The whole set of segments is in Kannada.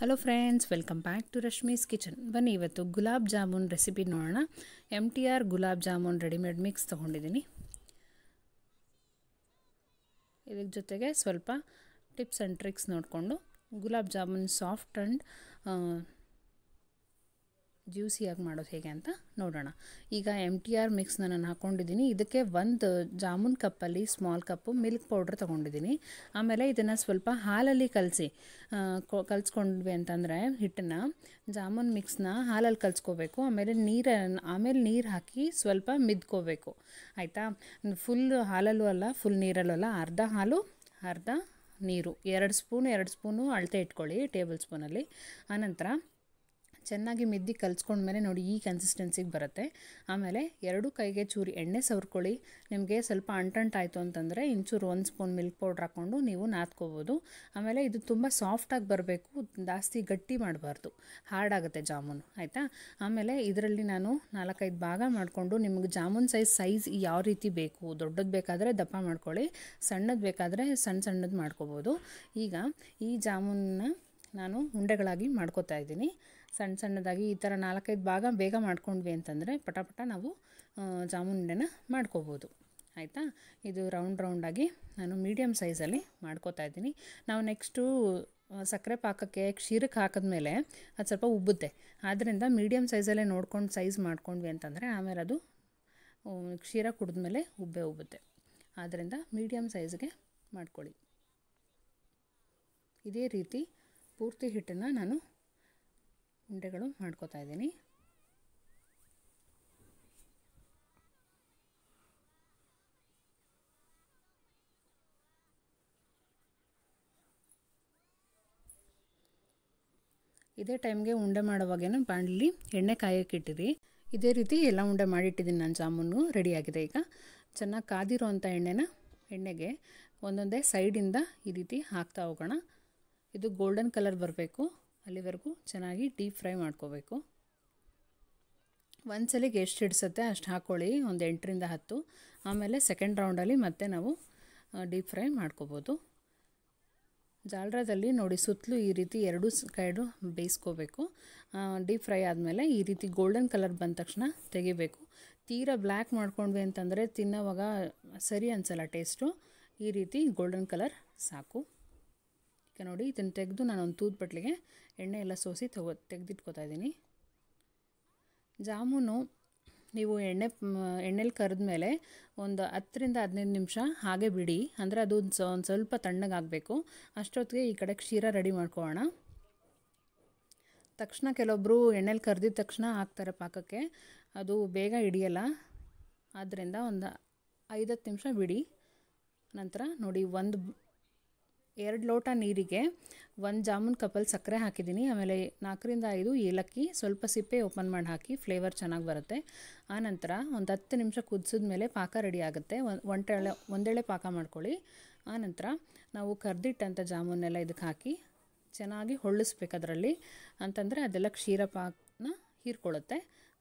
hello friends welcome back to Rashmi's kitchen ಬನ್ನಿ ಇವತ್ತು ಗುಲಾಬ್ ಜಾಮೂನ್ ರೆಸಿಪಿ ನೋಡೋಣ M T R gulab jamun readymade mix ತೊಗೊಂಡಿದ್ದೀನಿ ಇದ್ರ ಜೊತೆಗೆ ಸ್ವಲ್ಪ ಟಿಪ್ಸ್ ಆ್ಯಂಡ್ ಟ್ರಿಕ್ಸ್ ನೋಡಿಕೊಂಡು ಗುಲಾಬ್ ಜಾಮೂನ್ ಸಾಫ್ಟ್ ಆ್ಯಂಡ್ ಜ್ಯೂಸಿಯಾಗಿ ಮಾಡೋದು ಹೇಗೆ ಅಂತ ನೋಡೋಣ ಈಗ ಎಮ್ ಟಿ ಆರ್ ಮಿಕ್ಸ್ನ ನಾನು ಹಾಕ್ಕೊಂಡಿದ್ದೀನಿ ಇದಕ್ಕೆ ಒಂದು ಜಾಮೂನ್ ಕಪ್ಪಲ್ಲಿ ಸ್ಮಾಲ್ ಕಪ್ಪು ಮಿಲ್ಕ್ ಪೌಡ್ರ್ ತೊಗೊಂಡಿದ್ದೀನಿ ಆಮೇಲೆ ಇದನ್ನು ಸ್ವಲ್ಪ ಹಾಲಲ್ಲಿ ಕಲಸಿ ಕಲಿಸ್ಕೊಂಡ್ವಿ ಅಂತಂದರೆ ಹಿಟ್ಟನ್ನು ಜಾಮೂನ್ ಮಿಕ್ಸ್ನ ಹಾಲಲ್ಲಿ ಕಲ್ಸ್ಕೋಬೇಕು ಆಮೇಲೆ ನೀರನ್ನು ಆಮೇಲೆ ನೀರು ಹಾಕಿ ಸ್ವಲ್ಪ ಮಿದ್ಕೋಬೇಕು ಆಯಿತಾ ಫುಲ್ ಹಾಲಲ್ಲೂ ಅಲ್ಲ ಫುಲ್ ನೀರಲ್ಲೂ ಅಲ್ಲ ಅರ್ಧ ಹಾಲು ಅರ್ಧ ನೀರು ಎರಡು ಸ್ಪೂನ್ ಎರಡು ಸ್ಪೂನು ಅಳತೆ ಇಟ್ಕೊಳ್ಳಿ ಟೇಬಲ್ ಸ್ಪೂನಲ್ಲಿ ಆನಂತರ ಚೆನ್ನಾಗಿ ಮಿದ್ದಿ ಮೇಲೆ ನೋಡಿ ಈ ಕನ್ಸಿಸ್ಟೆನ್ಸಿಗೆ ಬರುತ್ತೆ ಆಮೇಲೆ ಎರಡು ಕೈಗೆ ಚೂರಿ ಎಣ್ಣೆ ಸವರ್ಕೊಳ್ಳಿ ನಿಮಗೆ ಸ್ವಲ್ಪ ಅಂಟಂಟಾಯಿತು ಅಂತಂದರೆ ಇಂಚೂರು ಒಂದು ಸ್ಪೂನ್ ಮಿಲ್ಕ್ ಪೌಡ್ರ್ ಹಾಕ್ಕೊಂಡು ನೀವು ನಾದ್ಕೋಬೋದು ಆಮೇಲೆ ಇದು ತುಂಬ ಸಾಫ್ಟಾಗಿ ಬರಬೇಕು ಜಾಸ್ತಿ ಗಟ್ಟಿ ಮಾಡಬಾರ್ದು ಹಾರ್ಡ್ ಆಗುತ್ತೆ ಜಾಮೂನು ಆಯಿತಾ ಆಮೇಲೆ ಇದರಲ್ಲಿ ನಾನು ನಾಲ್ಕೈದು ಭಾಗ ಮಾಡಿಕೊಂಡು ನಿಮಗೆ ಜಾಮೂನ್ ಸೈಜ್ ಸೈಜ್ ಯಾವ ರೀತಿ ಬೇಕು ದೊಡ್ಡದು ಬೇಕಾದರೆ ದಪ್ಪ ಮಾಡ್ಕೊಳ್ಳಿ ಸಣ್ಣದು ಬೇಕಾದರೆ ಸಣ್ಣ ಸಣ್ಣದು ಮಾಡ್ಕೋಬೋದು ಈಗ ಈ ಜಾಮೂನ್ನ ನಾನು ಉಂಡೆಗಳಾಗಿ ಮಾಡ್ಕೋತಾ ಇದ್ದೀನಿ ಸಣ್ಣ ಸಣ್ಣದಾಗಿ ಈ ಥರ ನಾಲ್ಕೈದು ಭಾಗ ಬೇಗ ಮಾಡ್ಕೊಂಡ್ವಿ ಅಂತಂದರೆ ಪಟಪಟ ನಾವು ಜಾಮೂನ್ ಉಂಡೆನ ಮಾಡ್ಕೋಬೋದು ಆಯಿತಾ ಇದು ರೌಂಡ್ ರೌಂಡಾಗಿ ನಾನು ಮೀಡಿಯಮ್ ಸೈಜಲ್ಲಿ ಮಾಡ್ಕೋತಾ ಇದ್ದೀನಿ ನಾವು ನೆಕ್ಸ್ಟು ಸಕ್ಕರೆ ಪಾಕಕ್ಕೆ ಕ್ಷೀರಕ್ಕೆ ಹಾಕಿದ್ಮೇಲೆ ಅದು ಸ್ವಲ್ಪ ಉಬ್ಬುತ್ತೆ ಆದ್ದರಿಂದ ಮೀಡಿಯಮ್ ಸೈಜಲ್ಲೇ ನೋಡ್ಕೊಂಡು ಸೈಜ್ ಮಾಡ್ಕೊಂಡ್ವಿ ಅಂತಂದರೆ ಆಮೇಲೆ ಅದು ಕ್ಷೀರ ಕುಡಿದ್ಮೇಲೆ ಉಬ್ಬೆ ಉಬ್ಬುತ್ತೆ ಆದ್ದರಿಂದ ಮೀಡಿಯಮ್ ಸೈಜ್ಗೆ ಮಾಡ್ಕೊಳ್ಳಿ ಇದೇ ರೀತಿ ಪೂರ್ತಿ ಹಿಟ್ಟನ್ನು ನಾನು ಉಂಡೆಗಳು ಮಾಡ್ಕೋತಾ ಇದ್ದೀನಿ ಇದೇ ಟೈಮ್ಗೆ ಉಂಡೆ ಮಾಡುವಾಗೇನು ಬಾಣಲಿ ಎಣ್ಣೆ ಕಾಯೋಕ್ಕಿಟ್ಟಿರಿ ಇದೇ ರೀತಿ ಎಲ್ಲ ಉಂಡೆ ಮಾಡಿಟ್ಟಿದ್ದೀನಿ ನಾನು ಜಾಮೂನು ರೆಡಿಯಾಗಿದೆ ಈಗ ಚೆನ್ನಾಗಿ ಕಾದಿರೋ ಅಂಥ ಎಣ್ಣೆನ ಎಣ್ಣೆಗೆ ಒಂದೊಂದೇ ಸೈಡಿಂದ ಈ ರೀತಿ ಹಾಕ್ತಾ ಹೋಗೋಣ ಇದು ಗೋಲ್ಡನ್ ಕಲರ್ ಬರಬೇಕು ಅಲ್ಲಿವರೆಗೂ ಚೆನ್ನಾಗಿ ಡೀಪ್ ಫ್ರೈ ಮಾಡ್ಕೋಬೇಕು ಒಂದು ಸಲಿಗೆ ಎಷ್ಟು ಹಿಡಿಸುತ್ತೆ ಅಷ್ಟು ಹಾಕ್ಕೊಳ್ಳಿ ಒಂದು ಎಂಟರಿಂದ ಹತ್ತು ಆಮೇಲೆ ಸೆಕೆಂಡ್ ರೌಂಡಲ್ಲಿ ಮತ್ತೆ ನಾವು ಡೀಪ್ ಫ್ರೈ ಮಾಡ್ಕೋಬೋದು ಜಾಲ್ರಾದಲ್ಲಿ ನೋಡಿ ಸುತ್ತಲೂ ಈ ರೀತಿ ಎರಡೂ ಕೈಡು ಬೇಯಿಸ್ಕೋಬೇಕು ಡೀಪ್ ಫ್ರೈ ಆದಮೇಲೆ ಈ ರೀತಿ ಗೋಲ್ಡನ್ ಕಲರ್ ಬಂದ ತಕ್ಷಣ ತೆಗಿಬೇಕು ತೀರಾ ಬ್ಲ್ಯಾಕ್ ಮಾಡ್ಕೊಂಡ್ವಿ ಅಂತಂದರೆ ತಿನ್ನೋವಾಗ ಸರಿ ಅನಿಸಲ್ಲ ಟೇಸ್ಟು ಈ ರೀತಿ ಗೋಲ್ಡನ್ ಕಲರ್ ಸಾಕು ಈಗ ನೋಡಿ ಇದನ್ನು ತೆಗೆದು ಒಂದು ತೂದ್ ಬಟ್ಲಿಗೆ ಎಣ್ಣೆ ಎಲ್ಲ ಸೋಸಿ ತಗೋ ತೆಗೆದಿಟ್ಕೋತಾ ಇದ್ದೀನಿ ಜಾಮೂನು ನೀವು ಎಣ್ಣೆ ಎಣ್ಣೆಲಿ ಮೇಲೆ ಒಂದು ಹತ್ತರಿಂದ ಹದಿನೈದು ನಿಮಿಷ ಹಾಗೆ ಬಿಡಿ ಅಂದರೆ ಅದು ಒಂದು ಸ್ವಲ್ಪ ತಣ್ಣಗಾಗಬೇಕು ಅಷ್ಟೊತ್ತಿಗೆ ಈ ಕಡೆ ಕ್ಷೀರ ರೆಡಿ ಮಾಡ್ಕೊಳ್ಳೋಣ ತಕ್ಷಣ ಕೆಲವೊಬ್ಬರು ಎಣ್ಣೆಲಿ ಕರೆದಿದ ತಕ್ಷಣ ಹಾಕ್ತಾರೆ ಪಾಕಕ್ಕೆ ಅದು ಬೇಗ ಹಿಡಿಯಲ್ಲ ಆದ್ದರಿಂದ ಒಂದು ಐದತ್ತು ನಿಮಿಷ ಬಿಡಿ ನಂತರ ನೋಡಿ ಒಂದು ಎರಡು ಲೋಟ ನೀರಿಗೆ ಒಂದು ಜಾಮೂನ್ ಕಪಲ್ ಸಕ್ಕರೆ ಹಾಕಿದ್ದೀನಿ ಆಮೇಲೆ ನಾಲ್ಕರಿಂದ ಐದು ಏಲಕ್ಕಿ ಸ್ವಲ್ಪ ಸಿಪ್ಪೆ ಓಪನ್ ಮಾಡಿ ಹಾಕಿ ಫ್ಲೇವರ್ ಚೆನ್ನಾಗಿ ಬರುತ್ತೆ ಆನಂತರ ಒಂದು ಹತ್ತು ನಿಮಿಷ ಕುದಿಸಿದ ಮೇಲೆ ಪಾಕ ರೆಡಿ ಆಗುತ್ತೆ ಒಂಟೆಳೆ ಒಂದೇಳೆ ಪಾಕ ಮಾಡ್ಕೊಳ್ಳಿ ಆನಂತರ ನಾವು ಕರ್ದಿಟ್ಟಂಥ ಜಾಮೂನೆಲ್ಲ ಇದಕ್ಕೆ ಹಾಕಿ ಚೆನ್ನಾಗಿ ಹೊಳ್ಳಿಸ್ಬೇಕು ಅದರಲ್ಲಿ ಅಂತಂದರೆ ಅದೆಲ್ಲ ಕ್ಷೀರ ಪಾಕನ ಹೀರ್ಕೊಳ್ಳುತ್ತೆ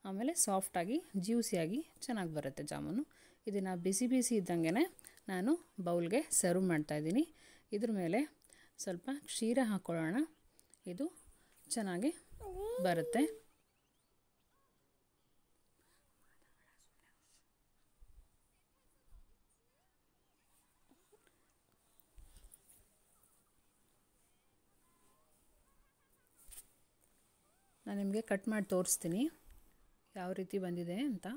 ಆಮೇಲೆ ಸಾಫ್ಟಾಗಿ ಜ್ಯೂಸಿಯಾಗಿ ಚೆನ್ನಾಗಿ ಬರುತ್ತೆ ಜಾಮೂನು ಇದನ್ನು ಬಿಸಿ ಬಿಸಿ ಇದ್ದಂಗೆ ನಾನು ಬೌಲ್ಗೆ ಸರ್ವ್ ಮಾಡ್ತಾಯಿದ್ದೀನಿ ಇದ್ರ ಮೇಲೆ ಸ್ವಲ್ಪ ಕ್ಷೀರ ಹಾಕ್ಕೊಳ್ಳೋಣ ಇದು ಚೆನ್ನಾಗಿ ಬರುತ್ತೆ ನಾನು ನಿಮಗೆ ಕಟ್ ಮಾಡಿ ತೋರಿಸ್ತೀನಿ ಯಾವ ರೀತಿ ಬಂದಿದೆ ಅಂತ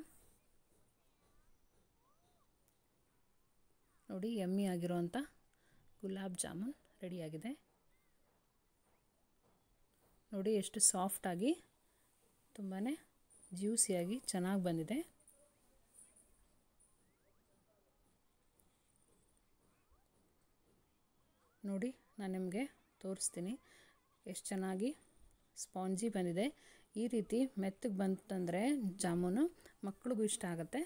ನೋಡಿ ಎಮ್ಮಿ ಆಗಿರೋ ಗುಲಾಬ್ ಜಾಮೂನ್ ರೆಡಿಯಾಗಿದೆ ನೋಡಿ ಎಷ್ಟು ಸಾಫ್ಟಾಗಿ ತುಂಬಾ ಜ್ಯೂಸಿಯಾಗಿ ಚೆನ್ನಾಗಿ ಬಂದಿದೆ ನೋಡಿ ನಾನು ನಿಮಗೆ ತೋರಿಸ್ತೀನಿ ಎಷ್ಟು ಚೆನ್ನಾಗಿ ಸ್ಪಾಂಜಿ ಬಂದಿದೆ ಈ ರೀತಿ ಮೆತ್ತಗೆ ಬಂತಂದರೆ ಜಾಮೂನು ಮಕ್ಕಳಿಗೂ ಇಷ್ಟ ಆಗುತ್ತೆ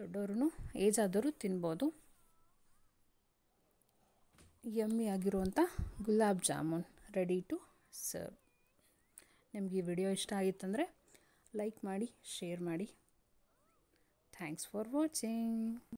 ದೊಡ್ಡವ್ರೂ ಏಜ್ ತಿನ್ಬೋದು ಯಮ್ಮಿ ಆಗಿರುವಂಥ gulab jamun ready to serve ನಿಮಗೆ ಈ ವಿಡಿಯೋ ಇಷ್ಟ ಆಗಿತ್ತಂದರೆ ಲೈಕ್ ಮಾಡಿ ಶೇರ್ ಮಾಡಿ ಥ್ಯಾಂಕ್ಸ್ ಫಾರ್ ವಾಚಿಂಗ್